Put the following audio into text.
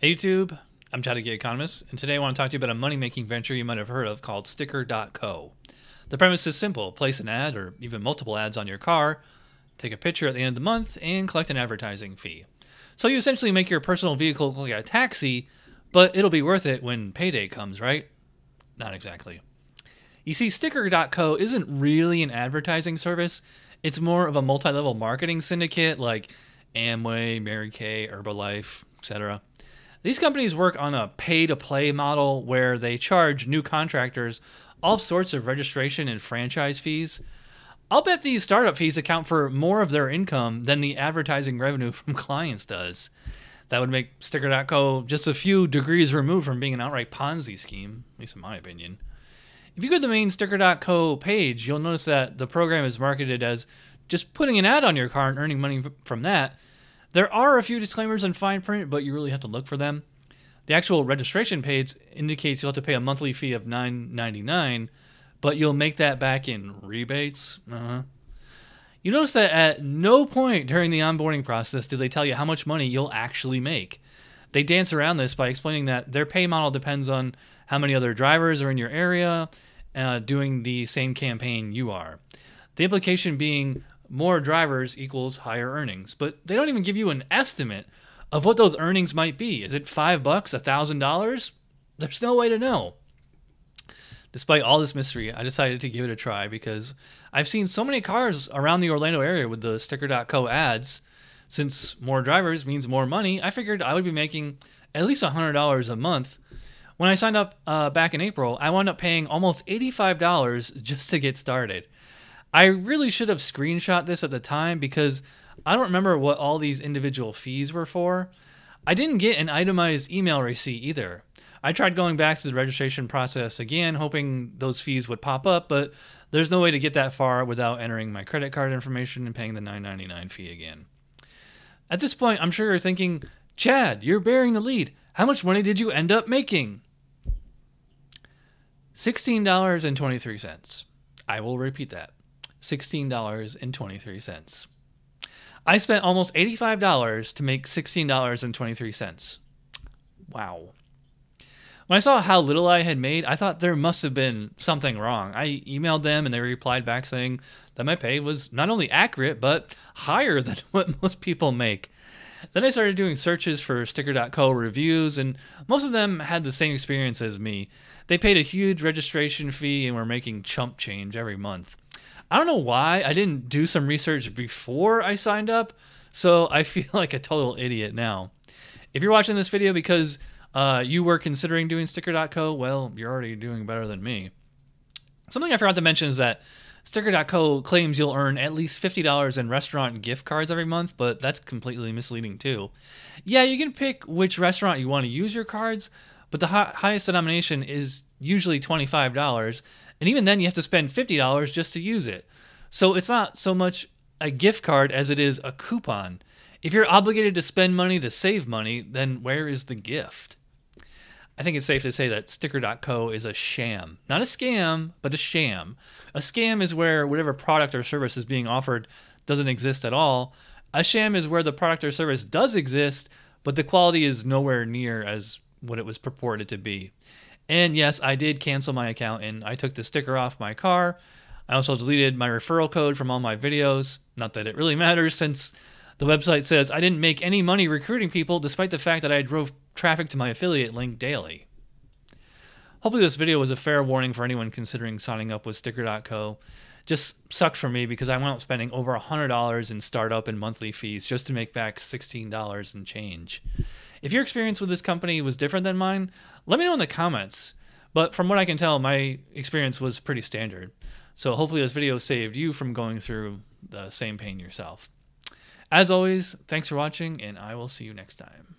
Hey YouTube, I'm Todd gay Economist, and today I want to talk to you about a money-making venture you might have heard of called Sticker.co. The premise is simple. Place an ad, or even multiple ads on your car, take a picture at the end of the month, and collect an advertising fee. So you essentially make your personal vehicle look like a taxi, but it'll be worth it when payday comes, right? Not exactly. You see, Sticker.co isn't really an advertising service. It's more of a multi-level marketing syndicate like Amway, Mary Kay, Herbalife, etc. These companies work on a pay to play model where they charge new contractors all sorts of registration and franchise fees. I'll bet these startup fees account for more of their income than the advertising revenue from clients does. That would make Sticker.co just a few degrees removed from being an outright Ponzi scheme, at least in my opinion. If you go to the main Sticker.co page, you'll notice that the program is marketed as just putting an ad on your car and earning money from that there are a few disclaimers in fine print, but you really have to look for them. The actual registration page indicates you'll have to pay a monthly fee of $9.99, but you'll make that back in rebates. Uh-huh. You notice that at no point during the onboarding process do they tell you how much money you'll actually make. They dance around this by explaining that their pay model depends on how many other drivers are in your area uh, doing the same campaign you are. The implication being more drivers equals higher earnings. But they don't even give you an estimate of what those earnings might be. Is it five bucks, a thousand dollars? There's no way to know. Despite all this mystery, I decided to give it a try because I've seen so many cars around the Orlando area with the sticker.co ads. Since more drivers means more money, I figured I would be making at least $100 a month. When I signed up uh, back in April, I wound up paying almost $85 just to get started. I really should have screenshot this at the time because I don't remember what all these individual fees were for. I didn't get an itemized email receipt either. I tried going back through the registration process again, hoping those fees would pop up, but there's no way to get that far without entering my credit card information and paying the $9.99 fee again. At this point, I'm sure you're thinking, Chad, you're bearing the lead. How much money did you end up making? $16.23. I will repeat that. $16.23. I spent almost $85 to make $16.23. Wow. When I saw how little I had made, I thought there must have been something wrong. I emailed them and they replied back saying that my pay was not only accurate, but higher than what most people make. Then I started doing searches for sticker.co reviews, and most of them had the same experience as me. They paid a huge registration fee and were making chump change every month. I don't know why I didn't do some research before I signed up, so I feel like a total idiot now. If you're watching this video because uh, you were considering doing Sticker.co, well, you're already doing better than me. Something I forgot to mention is that Sticker.co claims you'll earn at least $50 in restaurant gift cards every month, but that's completely misleading too. Yeah, you can pick which restaurant you want to use your cards, but the highest denomination is usually $25 and even then you have to spend $50 just to use it so it's not so much a gift card as it is a coupon if you're obligated to spend money to save money then where is the gift I think it's safe to say that sticker.co is a sham. Not a scam, but a sham. A scam is where whatever product or service is being offered doesn't exist at all. A sham is where the product or service does exist, but the quality is nowhere near as what it was purported to be. And yes, I did cancel my account and I took the sticker off my car. I also deleted my referral code from all my videos. Not that it really matters since the website says I didn't make any money recruiting people despite the fact that I drove traffic to my affiliate link daily. Hopefully, this video was a fair warning for anyone considering signing up with Sticker.co. Just sucked for me because I went up spending over $100 in startup and monthly fees just to make back $16 and change. If your experience with this company was different than mine, let me know in the comments. But from what I can tell, my experience was pretty standard. So hopefully this video saved you from going through the same pain yourself. As always, thanks for watching, and I will see you next time.